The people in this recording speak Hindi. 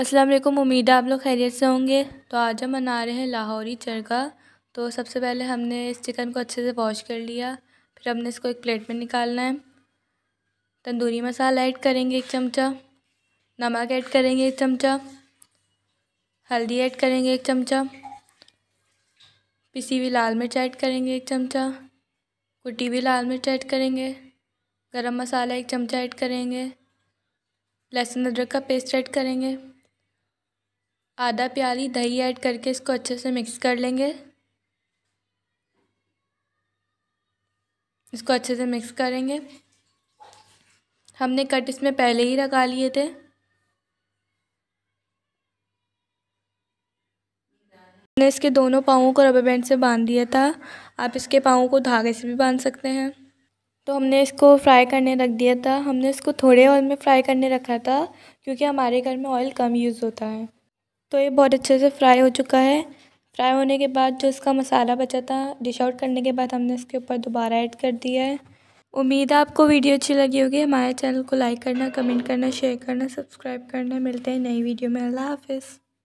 अस्सलाम वालेकुम उम्मीद है आप लोग खैरियत से होंगे तो आज हम बना रहे हैं लाहौरी चरका तो सबसे पहले हमने इस चिकन को अच्छे से वॉश कर लिया फिर हमने इसको एक प्लेट में निकालना है तंदूरी मसाला ऐड करेंगे एक चमचा नमक ऐड करेंगे एक चमचा हल्दी ऐड करेंगे एक चमचा पिसी हुई लाल मिर्च ऐड करेंगे एक चमचा कुटी हुई लाल मिर्च ऐड करेंगे गरम मसाला एक चमचा ऐड करेंगे लहसुन अदरक का पेस्ट ऐड करेंगे आधा प्याली दही ऐड करके इसको अच्छे से मिक्स कर लेंगे इसको अच्छे से मिक्स करेंगे हमने कट इसमें पहले ही लगा लिए थे हमने इसके दोनों पाँवों को रबर बैंड से बांध दिया था आप इसके पाँवों को धागे से भी बांध सकते हैं तो हमने इसको फ्राई करने रख दिया था हमने इसको थोड़े ऑयल में फ्राई करने रखा था क्योंकि हमारे घर में ऑयल कम यूज़ होता है तो ये बहुत अच्छे से फ्राई हो चुका है फ्राई होने के बाद जो इसका मसाला बचा था डिश आउट करने के बाद हमने इसके ऊपर दोबारा ऐड कर दिया है उम्मीद है आपको वीडियो अच्छी लगी होगी हमारे चैनल को लाइक करना कमेंट करना शेयर करना सब्सक्राइब करना मिलते हैं नई वीडियो में अल्लाह हाफिज़